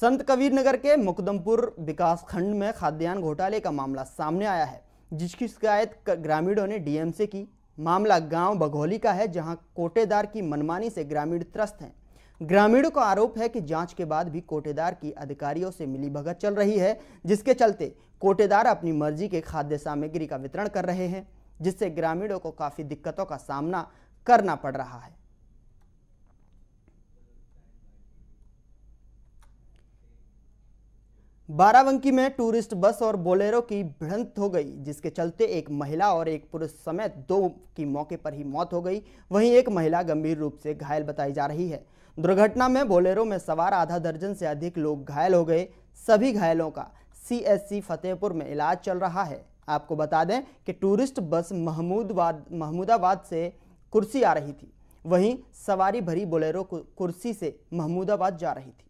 संत कबीर नगर के मुकदमपुर विकास खंड में खाद्यान्न घोटाले का मामला सामने आया है जिसकी शिकायत ग्रामीणों ने डीएम से की मामला गांव बघोली का है जहां कोटेदार की मनमानी से ग्रामीण त्रस्त हैं ग्रामीणों का आरोप है कि जांच के बाद भी कोटेदार की अधिकारियों से मिली भगत चल रही है जिसके चलते कोटेदार अपनी मर्जी के खाद्य सामग्री का वितरण कर रहे हैं जिससे ग्रामीणों को काफ़ी दिक्कतों का सामना करना पड़ रहा है बाराबंकी में टूरिस्ट बस और बोलेरो की भिड़ंत हो गई जिसके चलते एक महिला और एक पुरुष समेत दो की मौके पर ही मौत हो गई वहीं एक महिला गंभीर रूप से घायल बताई जा रही है दुर्घटना में बोलेरो में सवार आधा दर्जन से अधिक लोग घायल हो गए सभी घायलों का सीएससी फतेहपुर में इलाज चल रहा है आपको बता दें कि टूरिस्ट बस महमूदवाद महमूदाबाद से कुर्सी आ रही थी वहीं सवारी भरी बोलेरो कुर्सी से महमूदाबाद जा रही थी